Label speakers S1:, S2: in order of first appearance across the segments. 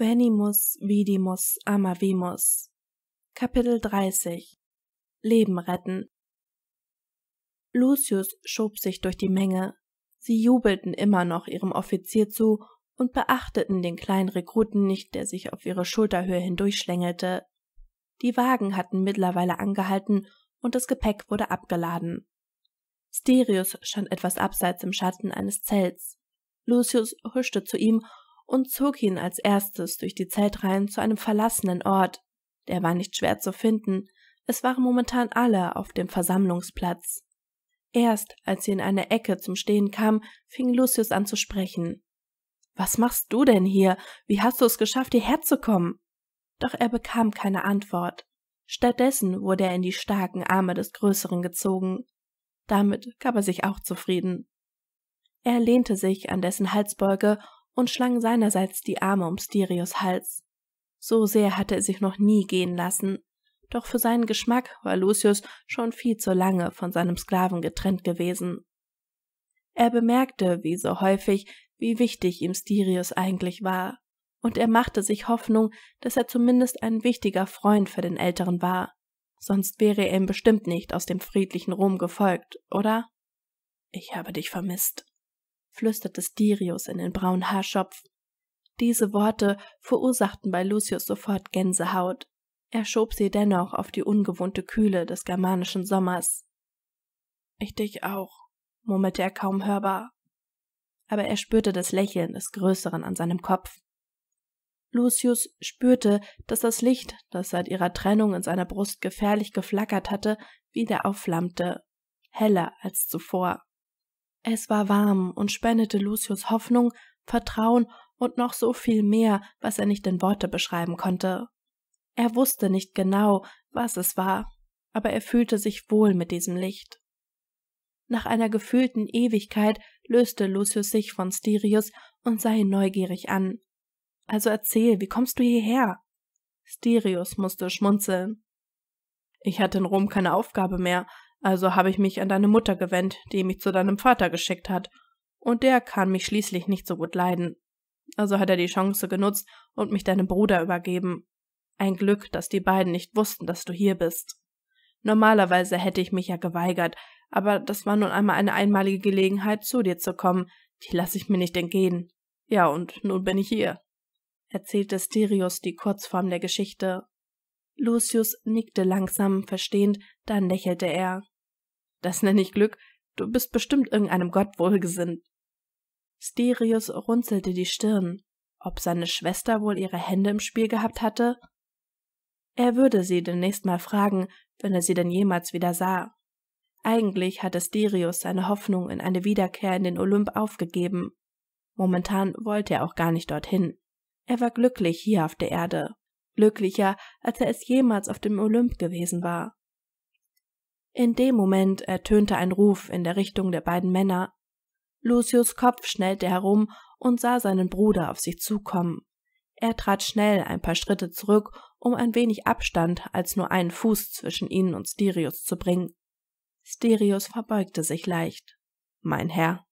S1: Venimus vidimus amavimus. Kapitel 30 Leben retten. Lucius schob sich durch die Menge. Sie jubelten immer noch ihrem Offizier zu und beachteten den kleinen Rekruten nicht, der sich auf ihre Schulterhöhe hindurchschlängelte. Die Wagen hatten mittlerweile angehalten und das Gepäck wurde abgeladen. Sterius stand etwas abseits im Schatten eines Zelts. Lucius huschte zu ihm und zog ihn als erstes durch die Zeltreihen zu einem verlassenen Ort. Der war nicht schwer zu finden, es waren momentan alle auf dem Versammlungsplatz. Erst als sie in eine Ecke zum Stehen kam, fing Lucius an zu sprechen. Was machst du denn hier? Wie hast du es geschafft, hierher zu kommen? Doch er bekam keine Antwort. Stattdessen wurde er in die starken Arme des Größeren gezogen. Damit gab er sich auch zufrieden. Er lehnte sich an dessen Halsbeuge und schlang seinerseits die Arme um Stirios Hals. So sehr hatte er sich noch nie gehen lassen, doch für seinen Geschmack war Lucius schon viel zu lange von seinem Sklaven getrennt gewesen. Er bemerkte, wie so häufig, wie wichtig ihm Stirius eigentlich war, und er machte sich Hoffnung, dass er zumindest ein wichtiger Freund für den Älteren war, sonst wäre er ihm bestimmt nicht aus dem friedlichen Rom gefolgt, oder? Ich habe dich vermisst, flüsterte Stirius in den braunen Haarschopf. Diese Worte verursachten bei Lucius sofort Gänsehaut. Er schob sie dennoch auf die ungewohnte Kühle des germanischen Sommers. Ich dich auch, murmelte er kaum hörbar. Aber er spürte das Lächeln des Größeren an seinem Kopf. Lucius spürte, dass das Licht, das seit ihrer Trennung in seiner Brust gefährlich geflackert hatte, wieder aufflammte, heller als zuvor. Es war warm und spendete Lucius Hoffnung, Vertrauen und noch so viel mehr, was er nicht in Worte beschreiben konnte. Er wusste nicht genau, was es war, aber er fühlte sich wohl mit diesem Licht. Nach einer gefühlten Ewigkeit löste Lucius sich von Styrius und sah ihn neugierig an. Also erzähl, wie kommst du hierher? Styrius musste schmunzeln. Ich hatte in Rom keine Aufgabe mehr. Also habe ich mich an deine Mutter gewendet, die mich zu deinem Vater geschickt hat. Und der kann mich schließlich nicht so gut leiden. Also hat er die Chance genutzt und mich deinem Bruder übergeben. Ein Glück, dass die beiden nicht wussten, dass du hier bist. Normalerweise hätte ich mich ja geweigert, aber das war nun einmal eine einmalige Gelegenheit, zu dir zu kommen. Die lasse ich mir nicht entgehen. Ja, und nun bin ich hier. Erzählte Sterius die Kurzform der Geschichte Lucius nickte langsam verstehend, dann lächelte er. Das nenne ich Glück, du bist bestimmt irgendeinem Gott wohlgesinnt. Sterius runzelte die Stirn. Ob seine Schwester wohl ihre Hände im Spiel gehabt hatte? Er würde sie demnächst mal fragen, wenn er sie denn jemals wieder sah. Eigentlich hatte Sterius seine Hoffnung in eine Wiederkehr in den Olymp aufgegeben. Momentan wollte er auch gar nicht dorthin. Er war glücklich hier auf der Erde, glücklicher, als er es jemals auf dem Olymp gewesen war. In dem Moment ertönte ein Ruf in der Richtung der beiden Männer. Lucius Kopf schnellte herum und sah seinen Bruder auf sich zukommen. Er trat schnell ein paar Schritte zurück, um ein wenig Abstand als nur einen Fuß zwischen ihnen und Sterius zu bringen. Sterius verbeugte sich leicht. Mein Herr.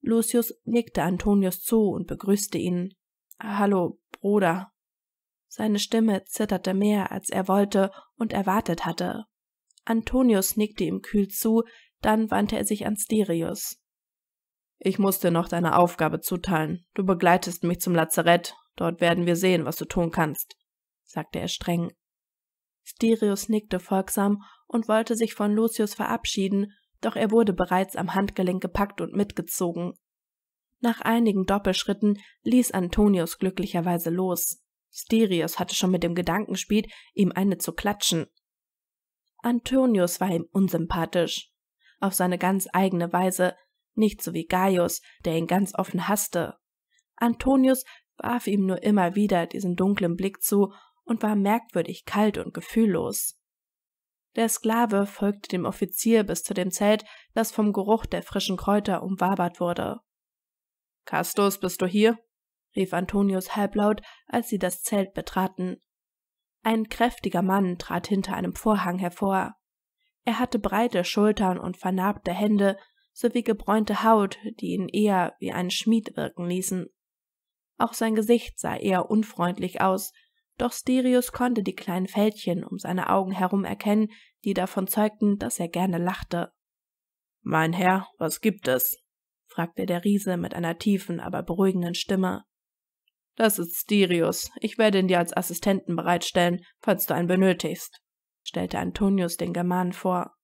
S1: Lucius nickte Antonius zu und begrüßte ihn. Hallo, Bruder. Seine Stimme zitterte mehr, als er wollte und erwartet hatte. Antonius nickte ihm kühl zu, dann wandte er sich an Stirius. Ich muss dir noch deine Aufgabe zuteilen. Du begleitest mich zum Lazarett. Dort werden wir sehen, was du tun kannst, sagte er streng. Stirius nickte folgsam und wollte sich von Lucius verabschieden, doch er wurde bereits am Handgelenk gepackt und mitgezogen. Nach einigen Doppelschritten ließ Antonius glücklicherweise los. Styrios hatte schon mit dem Gedanken spielt, ihm eine zu klatschen. Antonius war ihm unsympathisch. Auf seine ganz eigene Weise, nicht so wie Gaius, der ihn ganz offen hasste. Antonius warf ihm nur immer wieder diesen dunklen Blick zu und war merkwürdig kalt und gefühllos. Der Sklave folgte dem Offizier bis zu dem Zelt, das vom Geruch der frischen Kräuter umwabert wurde. Castus, bist du hier? rief Antonius halblaut, als sie das Zelt betraten. Ein kräftiger Mann trat hinter einem Vorhang hervor. Er hatte breite Schultern und vernarbte Hände sowie gebräunte Haut, die ihn eher wie einen Schmied wirken ließen. Auch sein Gesicht sah eher unfreundlich aus, doch Sterius konnte die kleinen Fältchen um seine Augen herum erkennen, die davon zeugten, dass er gerne lachte. Mein Herr, was gibt es? fragte der Riese mit einer tiefen, aber beruhigenden Stimme. Das ist Stirius. Ich werde ihn dir als Assistenten bereitstellen, falls du einen benötigst, stellte Antonius den Germanen vor.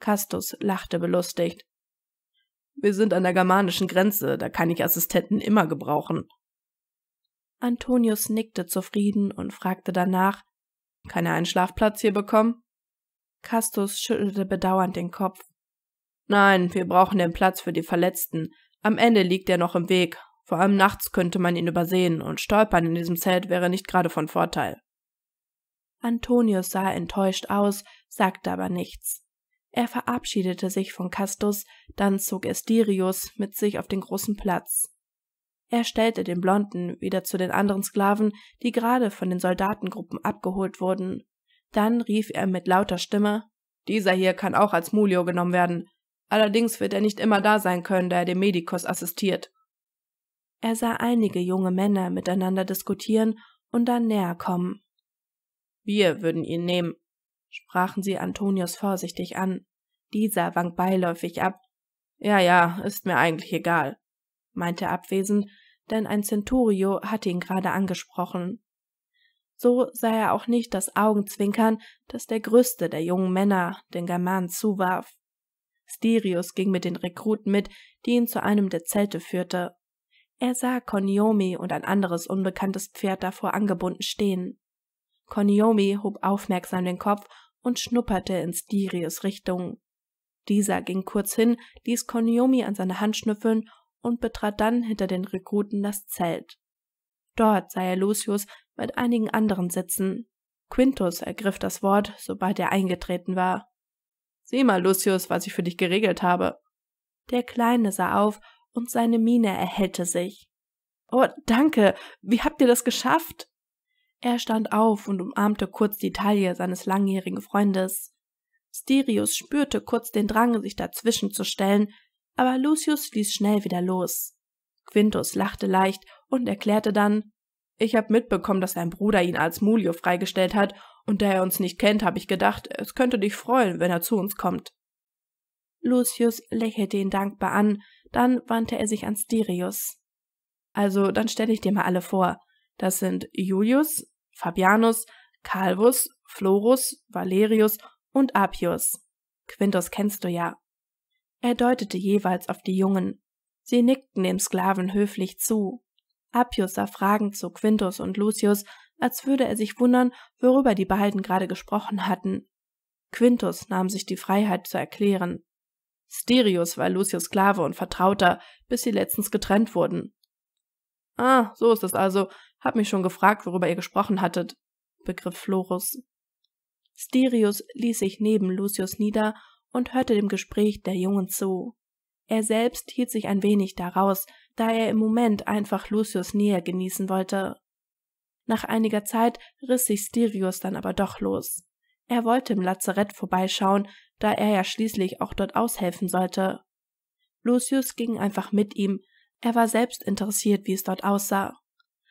S1: Castus lachte belustigt. Wir sind an der germanischen Grenze, da kann ich Assistenten immer gebrauchen. Antonius nickte zufrieden und fragte danach, kann er einen Schlafplatz hier bekommen? Castus schüttelte bedauernd den Kopf. Nein, wir brauchen den Platz für die Verletzten. Am Ende liegt er noch im Weg vor allem nachts könnte man ihn übersehen, und Stolpern in diesem Zelt wäre nicht gerade von Vorteil. Antonius sah enttäuscht aus, sagte aber nichts. Er verabschiedete sich von Castus, dann zog Estirius mit sich auf den großen Platz. Er stellte den Blonden wieder zu den anderen Sklaven, die gerade von den Soldatengruppen abgeholt wurden. Dann rief er mit lauter Stimme Dieser hier kann auch als Mulio genommen werden. Allerdings wird er nicht immer da sein können, da er dem Medikus assistiert. Er sah einige junge Männer miteinander diskutieren und dann näher kommen. Wir würden ihn nehmen, sprachen sie Antonius vorsichtig an. Dieser wank beiläufig ab. Ja, ja, ist mir eigentlich egal, meinte abwesend, denn ein Centurio hatte ihn gerade angesprochen. So sah er auch nicht das Augenzwinkern, das der größte der jungen Männer den Germanen zuwarf. Styrius ging mit den Rekruten mit, die ihn zu einem der Zelte führte. Er sah Koniomi und ein anderes unbekanntes Pferd davor angebunden stehen. Koniomi hob aufmerksam den Kopf und schnupperte in Stirius Richtung. Dieser ging kurz hin, ließ Koniomi an seine Hand schnüffeln und betrat dann hinter den Rekruten das Zelt. Dort sah er Lucius mit einigen anderen sitzen. Quintus ergriff das Wort, sobald er eingetreten war. Sieh mal, Lucius, was ich für dich geregelt habe. Der Kleine sah auf und seine Miene erhellte sich. Oh, danke, wie habt ihr das geschafft? Er stand auf und umarmte kurz die Taille seines langjährigen Freundes. Styrius spürte kurz den Drang, sich dazwischen zu stellen, aber Lucius ließ schnell wieder los. Quintus lachte leicht und erklärte dann, ich habe mitbekommen, dass dein Bruder ihn als Mulio freigestellt hat, und da er uns nicht kennt, habe ich gedacht, es könnte dich freuen, wenn er zu uns kommt. Lucius lächelte ihn dankbar an, dann wandte er sich an Stirius. Also, dann stelle ich dir mal alle vor. Das sind Julius, Fabianus, Calvus, Florus, Valerius und Appius. Quintus kennst du ja. Er deutete jeweils auf die Jungen. Sie nickten dem Sklaven höflich zu. Appius sah fragend zu Quintus und Lucius, als würde er sich wundern, worüber die beiden gerade gesprochen hatten. Quintus nahm sich die Freiheit zu erklären. Sterius war Lucius Sklave und Vertrauter, bis sie letztens getrennt wurden. Ah, so ist es also. Hab mich schon gefragt, worüber ihr gesprochen hattet, begriff Florus. Sterius ließ sich neben Lucius nieder und hörte dem Gespräch der Jungen zu. Er selbst hielt sich ein wenig daraus, da er im Moment einfach Lucius Nähe genießen wollte. Nach einiger Zeit riss sich Sterius dann aber doch los. Er wollte im Lazarett vorbeischauen, da er ja schließlich auch dort aushelfen sollte. Lucius ging einfach mit ihm, er war selbst interessiert, wie es dort aussah.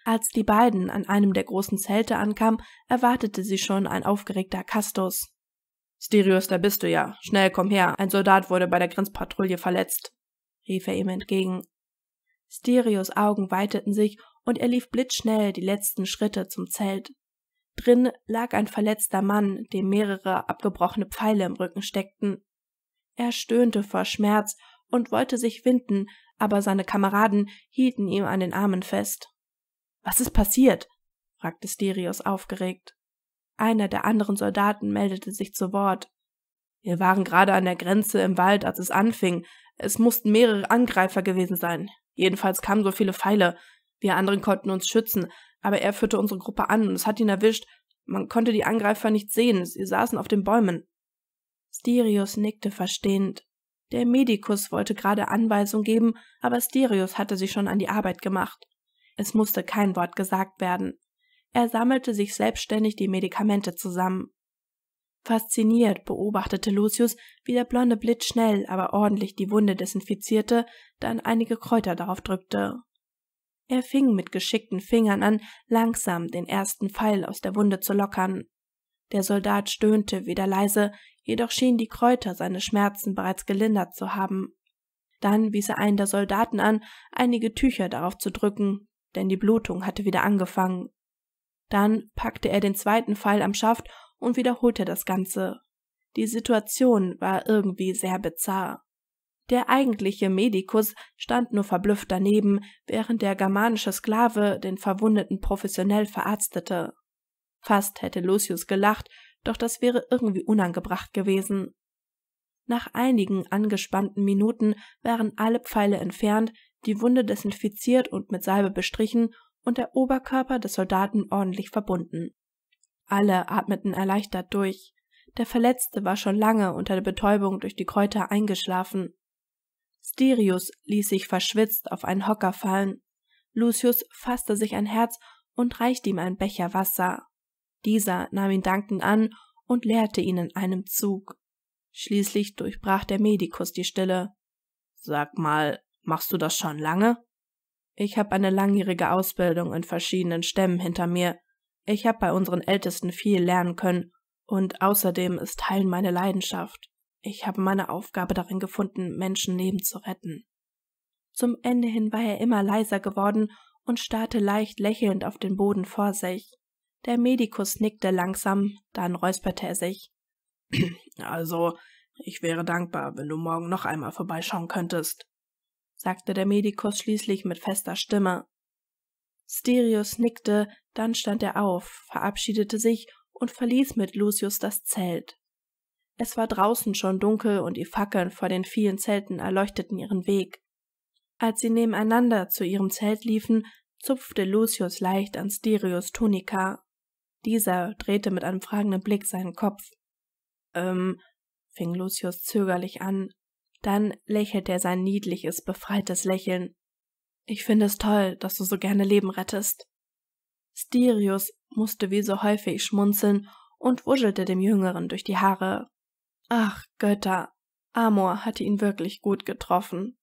S1: Als die beiden an einem der großen Zelte ankamen, erwartete sie schon ein aufgeregter Castus. Styrius, da bist du ja. Schnell komm her, ein Soldat wurde bei der Grenzpatrouille verletzt, rief er ihm entgegen. Styrius Augen weiteten sich und er lief blitzschnell die letzten Schritte zum Zelt. Drin lag ein verletzter Mann, dem mehrere abgebrochene Pfeile im Rücken steckten. Er stöhnte vor Schmerz und wollte sich winden, aber seine Kameraden hielten ihm an den Armen fest. Was ist passiert? fragte Sterios aufgeregt. Einer der anderen Soldaten meldete sich zu Wort. Wir waren gerade an der Grenze im Wald, als es anfing. Es mussten mehrere Angreifer gewesen sein. Jedenfalls kamen so viele Pfeile. Wir anderen konnten uns schützen, aber er führte unsere Gruppe an und es hat ihn erwischt. Man konnte die Angreifer nicht sehen, sie saßen auf den Bäumen. Styrius nickte verstehend. Der Medikus wollte gerade Anweisung geben, aber Styrius hatte sich schon an die Arbeit gemacht. Es musste kein Wort gesagt werden. Er sammelte sich selbstständig die Medikamente zusammen. Fasziniert beobachtete Lucius, wie der blonde Blitz schnell, aber ordentlich die Wunde desinfizierte, dann einige Kräuter darauf drückte. Er fing mit geschickten Fingern an, langsam den ersten Pfeil aus der Wunde zu lockern. Der Soldat stöhnte wieder leise, jedoch schienen die Kräuter seine Schmerzen bereits gelindert zu haben. Dann wies er einen der Soldaten an, einige Tücher darauf zu drücken, denn die Blutung hatte wieder angefangen. Dann packte er den zweiten Pfeil am Schaft und wiederholte das Ganze. Die Situation war irgendwie sehr bizarr. Der eigentliche Medikus stand nur verblüfft daneben, während der germanische Sklave den Verwundeten professionell verarztete. Fast hätte Lucius gelacht, doch das wäre irgendwie unangebracht gewesen. Nach einigen angespannten Minuten waren alle Pfeile entfernt, die Wunde desinfiziert und mit Salbe bestrichen und der Oberkörper des Soldaten ordentlich verbunden. Alle atmeten erleichtert durch. Der Verletzte war schon lange unter der Betäubung durch die Kräuter eingeschlafen. Stirius ließ sich verschwitzt auf einen Hocker fallen. Lucius fasste sich ein Herz und reichte ihm einen Becher Wasser. Dieser nahm ihn dankend an und leerte ihn in einem Zug. Schließlich durchbrach der Medikus die Stille. Sag mal, machst du das schon lange? Ich habe eine langjährige Ausbildung in verschiedenen Stämmen hinter mir. Ich habe bei unseren Ältesten viel lernen können und außerdem ist Heilen meine Leidenschaft. Ich habe meine Aufgabe darin gefunden, Menschenleben zu retten. Zum Ende hin war er immer leiser geworden und starrte leicht lächelnd auf den Boden vor sich. Der Medikus nickte langsam, dann räusperte er sich. Also, ich wäre dankbar, wenn du morgen noch einmal vorbeischauen könntest, sagte der Medikus schließlich mit fester Stimme. Sterius nickte, dann stand er auf, verabschiedete sich und verließ mit Lucius das Zelt. Es war draußen schon dunkel und die Fackeln vor den vielen Zelten erleuchteten ihren Weg. Als sie nebeneinander zu ihrem Zelt liefen, zupfte Lucius leicht an Stereos Tunika. Dieser drehte mit einem fragenden Blick seinen Kopf. Ähm, fing Lucius zögerlich an. Dann lächelte er sein niedliches, befreites Lächeln. Ich finde es toll, dass du so gerne Leben rettest. Stereos musste wie so häufig schmunzeln und wuschelte dem Jüngeren durch die Haare. Ach Götter, Amor hatte ihn wirklich gut getroffen.